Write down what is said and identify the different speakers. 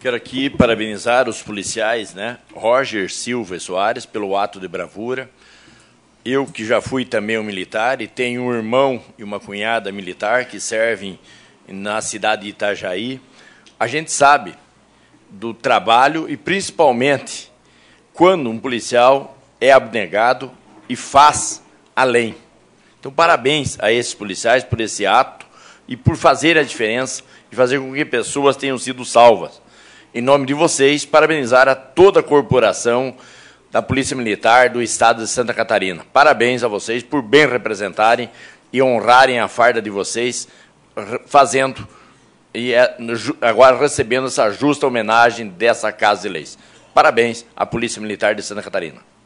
Speaker 1: Quero aqui parabenizar os policiais, né? Roger Silva Soares, pelo ato de bravura. Eu, que já fui também um militar, e tenho um irmão e uma cunhada militar que servem na cidade de Itajaí. A gente sabe do trabalho e, principalmente, quando um policial é abnegado e faz além. Então, parabéns a esses policiais por esse ato e por fazer a diferença e fazer com que pessoas tenham sido salvas em nome de vocês, parabenizar a toda a corporação da Polícia Militar do Estado de Santa Catarina. Parabéns a vocês por bem representarem e honrarem a farda de vocês, fazendo e é, agora recebendo essa justa homenagem dessa Casa de Leis. Parabéns à Polícia Militar de Santa Catarina.